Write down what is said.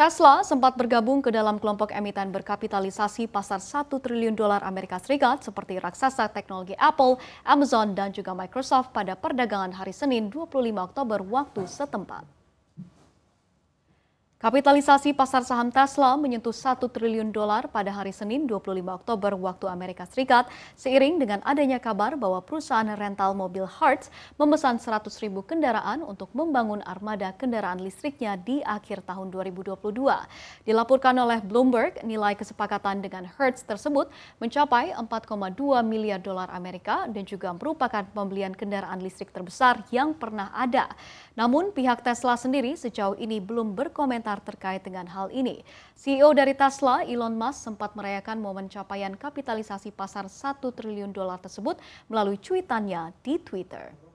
Tesla sempat bergabung ke dalam kelompok emiten berkapitalisasi pasar 1 triliun dolar Amerika Serikat seperti raksasa teknologi Apple, Amazon, dan juga Microsoft pada perdagangan hari Senin 25 Oktober waktu setempat. Kapitalisasi pasar saham Tesla menyentuh 1 triliun dolar pada hari Senin 25 Oktober waktu Amerika Serikat seiring dengan adanya kabar bahwa perusahaan rental mobil Hertz memesan 100 ribu kendaraan untuk membangun armada kendaraan listriknya di akhir tahun 2022. Dilaporkan oleh Bloomberg, nilai kesepakatan dengan Hertz tersebut mencapai 4,2 miliar dolar Amerika dan juga merupakan pembelian kendaraan listrik terbesar yang pernah ada. Namun pihak Tesla sendiri sejauh ini belum berkomentar komentar terkait dengan hal ini. CEO dari Tesla, Elon Musk, sempat merayakan momen capaian kapitalisasi pasar 1 triliun dolar tersebut melalui cuitannya di Twitter.